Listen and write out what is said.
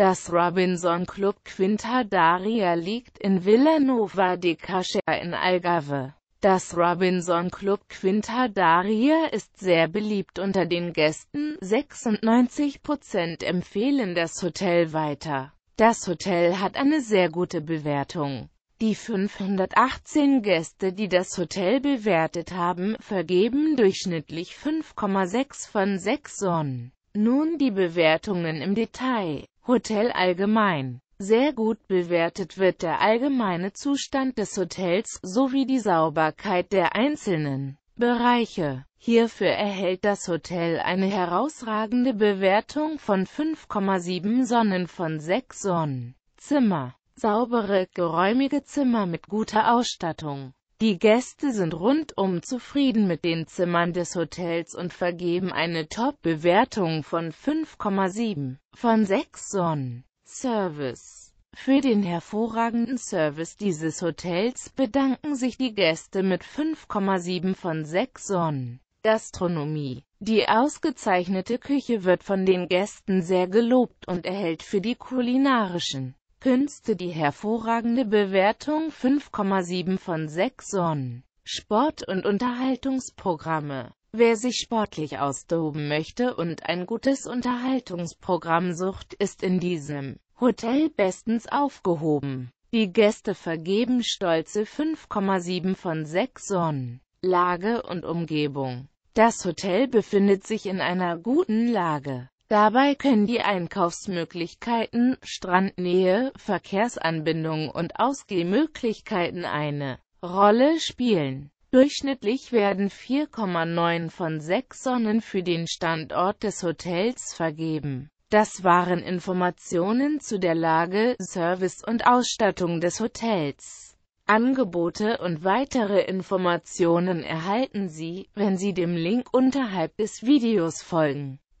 Das Robinson Club Quinta Daria liegt in Villanova de Cascia in Algarve. Das Robinson Club Quinta Daria ist sehr beliebt unter den Gästen, 96% empfehlen das Hotel weiter. Das Hotel hat eine sehr gute Bewertung. Die 518 Gäste, die das Hotel bewertet haben, vergeben durchschnittlich 5,6 von 6 Sonnen. Nun die Bewertungen im Detail. Hotel allgemein. Sehr gut bewertet wird der allgemeine Zustand des Hotels sowie die Sauberkeit der einzelnen Bereiche. Hierfür erhält das Hotel eine herausragende Bewertung von 5,7 Sonnen von 6 Sonnen. Zimmer. Saubere, geräumige Zimmer mit guter Ausstattung. Die Gäste sind rundum zufrieden mit den Zimmern des Hotels und vergeben eine Top-Bewertung von 5,7 von 6 Sonnen. Service für den hervorragenden Service dieses Hotels bedanken sich die Gäste mit 5,7 von 6 Sonnen. Gastronomie Die ausgezeichnete Küche wird von den Gästen sehr gelobt und erhält für die kulinarischen Künste die hervorragende Bewertung 5,7 von 6 Sonnen. Sport- und Unterhaltungsprogramme Wer sich sportlich austoben möchte und ein gutes Unterhaltungsprogramm sucht, ist in diesem Hotel bestens aufgehoben. Die Gäste vergeben stolze 5,7 von 6 Sonnen. Lage und Umgebung Das Hotel befindet sich in einer guten Lage. Dabei können die Einkaufsmöglichkeiten, Strandnähe, Verkehrsanbindung und Ausgehmöglichkeiten eine Rolle spielen. Durchschnittlich werden 4,9 von 6 Sonnen für den Standort des Hotels vergeben. Das waren Informationen zu der Lage, Service und Ausstattung des Hotels. Angebote und weitere Informationen erhalten Sie, wenn Sie dem Link unterhalb des Videos folgen.